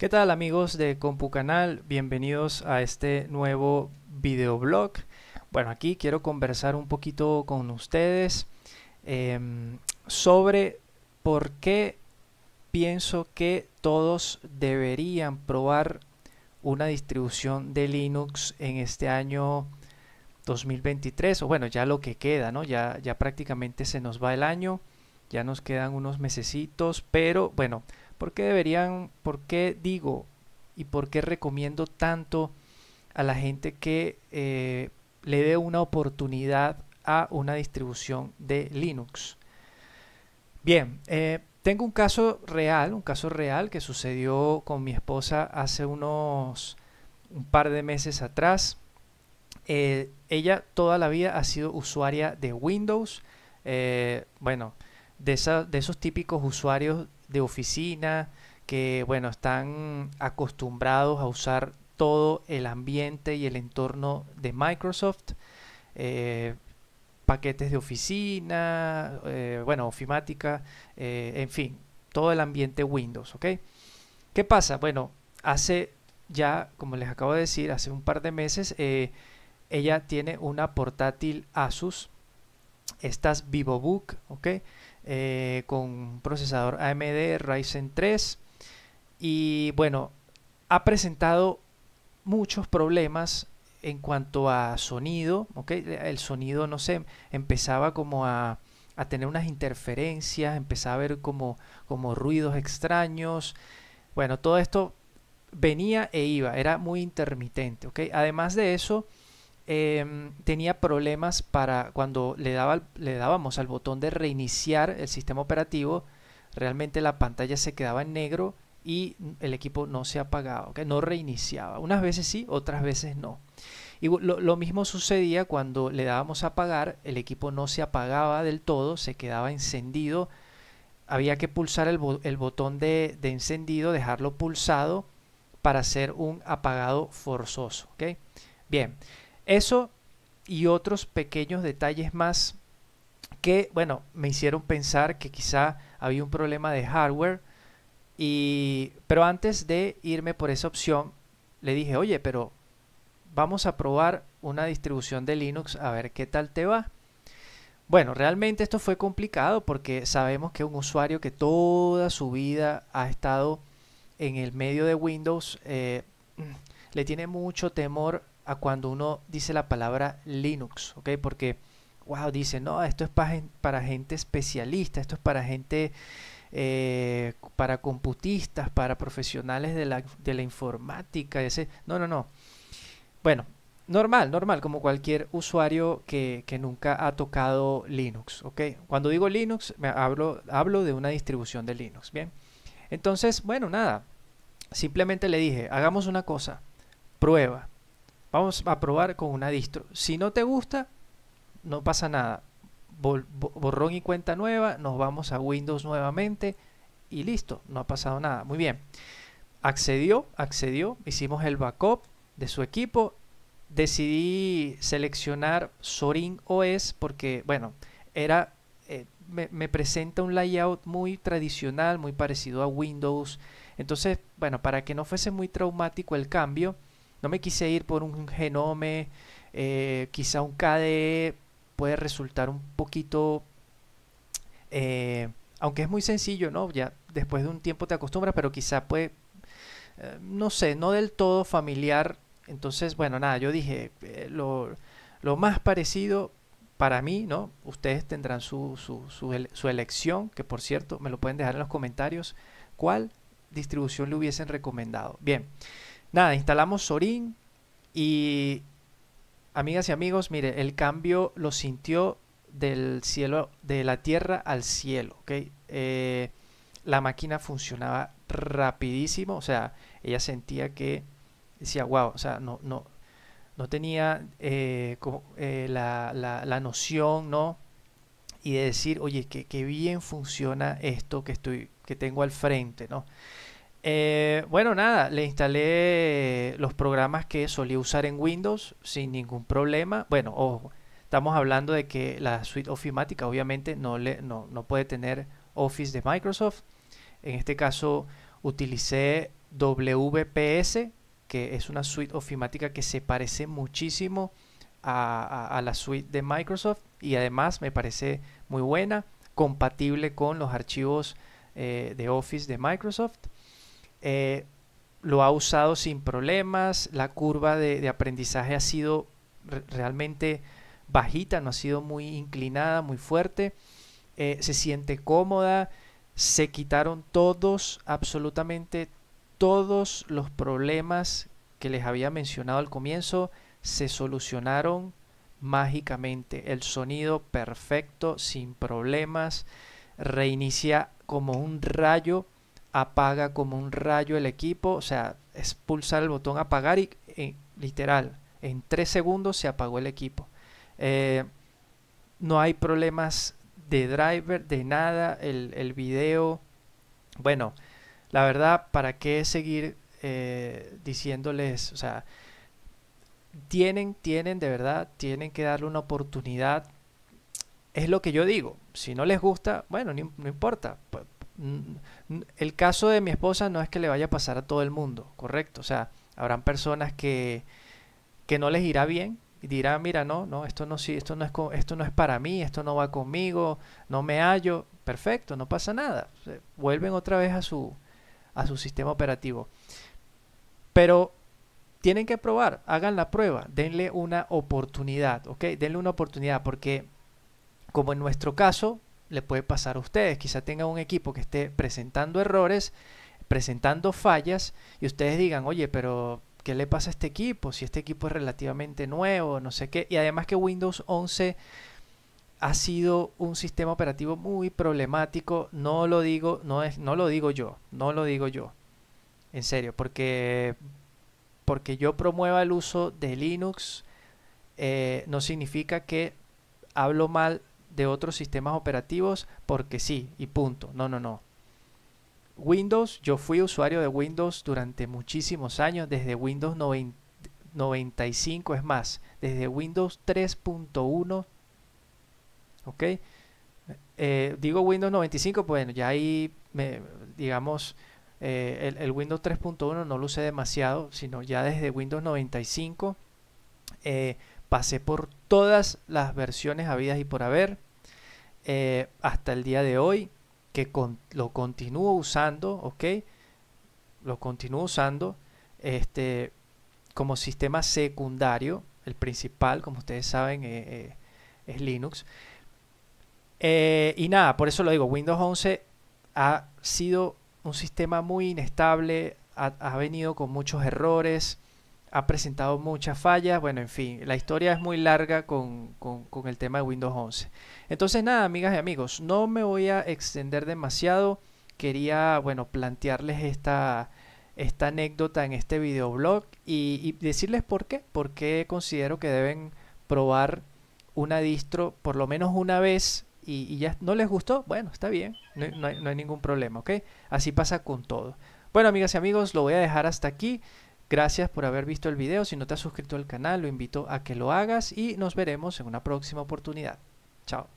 ¿Qué tal amigos de CompuCanal? Bienvenidos a este nuevo videoblog. Bueno, aquí quiero conversar un poquito con ustedes em, sobre por qué pienso que todos deberían probar una distribución de Linux en este año 2023, o bueno, ya lo que queda, ¿no? Ya, ya prácticamente se nos va el año, ya nos quedan unos mesecitos, pero bueno, ¿Por qué deberían, por qué digo y por qué recomiendo tanto a la gente que eh, le dé una oportunidad a una distribución de Linux? Bien, eh, tengo un caso real, un caso real que sucedió con mi esposa hace unos un par de meses atrás. Eh, ella toda la vida ha sido usuaria de Windows. bueno, de, de, esos típicos usuarios de oficina que, bueno, están acostumbrados a usar todo el ambiente y el entorno de Microsoft. Eh, paquetes de oficina, eh, bueno, ofimática, eh, en fin, todo el ambiente Windows, ¿ok? ¿Qué pasa? Bueno, hace ya, como les acabo de decir, hace un par de meses, ella tiene una portátil Asus Estás VivoBook, ¿ok? Eh, con procesador AMD Ryzen 3. Y bueno, ha presentado muchos problemas en cuanto a sonido, ¿ok? El sonido, no sé, empezaba como a, a tener unas interferencias, empezaba a ver como, como ruidos extraños. Bueno, todo esto venía e iba, era muy intermitente, ¿ok? Además de eso, Em, tenía problemas para cuando le, daba, le dábamos al botón de reiniciar el sistema operativo, realmente la pantalla se quedaba en negro y el equipo no se apagaba, no reiniciaba. Unas veces sí, otras veces no. Y lo, mismo sucedía cuando le dábamos a apagar, el equipo no se apagaba del todo, se quedaba encendido. Había que pulsar el, botón de, encendido, dejarlo pulsado para hacer un apagado forzoso. ¿okay? Bien, eso y otros pequeños detalles más que, bueno, me hicieron pensar que quizá había un problema de hardware. pero antes de irme por esa opción, le dije, oye, pero vamos a probar una distribución de Linux a ver qué tal te va. Bueno, realmente esto fue complicado porque sabemos que un usuario que toda su vida ha estado en el medio de Windows eh, le tiene mucho temor a cuando uno dice la palabra Linux, ¿ok? Porque, wow, dice, no, esto es para, gente especialista, esto es para gente, eh, para computistas, para profesionales de la, informática, ese, no, no, no. Bueno, normal, normal, como cualquier usuario que, nunca ha tocado Linux, ¿ok? Cuando digo Linux, me hablo, hablo de una distribución de Linux, ¿bien? Entonces, bueno, nada, simplemente le dije, hagamos una cosa, prueba. Vamos a probar con una distro. Si no te gusta, no pasa nada. borrón y cuenta nueva, nos vamos a Windows nuevamente y listo, no ha pasado nada. Muy bien. Accedió, accedió, hicimos el backup de su equipo. Decidí seleccionar Sorin OS porque, bueno, era eh, me, presenta un layout muy tradicional, muy parecido a Windows. Entonces, bueno, para que no fuese muy traumático el cambio, no me quise ir por un genome, eh, quizá un KDE puede resultar un poquito, eh, aunque es muy sencillo, ¿no? Ya después de un tiempo te acostumbras, pero quizá puede, eh, no sé, no del todo familiar. Entonces, bueno, nada, yo dije, lo, más parecido para mí, ¿no? Ustedes tendrán su, su elección, que por cierto, me lo pueden dejar en los comentarios, cuál distribución le hubiesen recomendado. Bien. Nada, instalamos Sorin y amigas y amigos, mire, el cambio lo sintió del cielo, de la tierra al cielo, ¿ok? Eh, la máquina funcionaba rapidísimo, o sea, ella sentía que decía, wow, o sea, no, no, no tenía eh, eh, la, noción, ¿no? Y de decir, oye, qué, bien funciona esto que, estoy, que tengo al frente, ¿no? Eh, bueno, nada, le instalé los programas que solía usar en Windows sin ningún problema. Bueno, estamos hablando de que la suite ofimática obviamente no, le, no, no puede tener Office de Microsoft. En este caso utilicé WPS, que es una suite ofimática que se parece muchísimo a, la suite de Microsoft y además me parece muy buena, compatible con los archivos eh, de Office de Microsoft. Eh, lo ha usado sin problemas, la curva de, aprendizaje ha sido realmente bajita, no ha sido muy inclinada, muy fuerte, eh, se siente cómoda, se quitaron todos, absolutamente todos los problemas que les había mencionado al comienzo, se solucionaron mágicamente, el sonido perfecto, sin problemas, reinicia como un rayo apaga como un rayo el equipo, o sea, es pulsar el botón apagar y, literal, en tres segundos se apagó el equipo. Eh, no hay problemas de driver, de nada, el, video, bueno, la verdad, ¿para qué seguir eh, diciéndoles, o sea, tienen, tienen, de verdad, tienen que darle una oportunidad. Es lo que yo digo. Si no les gusta, bueno, no importa. Pues, el caso de mi esposa no es que le vaya a pasar a todo el mundo, correcto. O sea, habrán personas que, que no les irá bien y dirán, mira, no, no, esto no, sí, esto, no es, esto no es para mí, esto no va conmigo, no me hallo. Perfecto, no pasa nada. vuelven otra vez a su, a su sistema operativo. Pero tienen que probar, hagan la prueba, denle una oportunidad, ¿ok? Denle una oportunidad porque, como en nuestro caso, le puede pasar a ustedes. Quizá tenga un equipo que esté presentando errores, presentando fallas, y ustedes digan, oye, pero ¿qué le pasa a este equipo? Si este equipo es relativamente nuevo, no sé qué. Y además que Windows 11 ha sido un sistema operativo muy problemático. No lo digo, no es, no lo digo yo, no lo digo yo. En serio, porque porque yo promueva el uso de Linux eh, no significa que hablo mal de otros sistemas operativos porque sí y punto. No, no, no. Windows, yo fui usuario de Windows durante muchísimos años, desde Windows 95 es más, desde Windows 3.1. ¿Ok? Eh, digo Windows 95, pues, bueno, ya ahí, me, digamos, eh, el, Windows 3.1 no lo usé demasiado, sino ya desde Windows 95 eh, pasé por todas las versiones habidas y por haber eh, hasta el día de hoy, que lo continúo usando, ¿ok? Lo continúo usando este, como sistema secundario, el principal, como ustedes saben, eh, eh, es Linux. y nada, por eso lo digo, Windows 11 ha sido un sistema muy inestable, ha venido con muchos errores ha presentado muchas fallas, bueno, en fin, la historia es muy larga con, el tema de Windows 11. Entonces, nada, amigas y amigos, no me voy a extender demasiado, quería, bueno, plantearles esta, esta anécdota en este videoblog y, y decirles por qué, por qué considero que deben probar una distro por lo menos una vez y, ya no les gustó, bueno, está bien, no, hay, no hay ningún problema, ¿ok? Así pasa con todo. Bueno, amigas y amigos, lo voy a dejar hasta aquí. Gracias por haber visto el video. Si no te has suscrito al canal, lo invito a que lo hagas y nos veremos en una próxima oportunidad. Chao.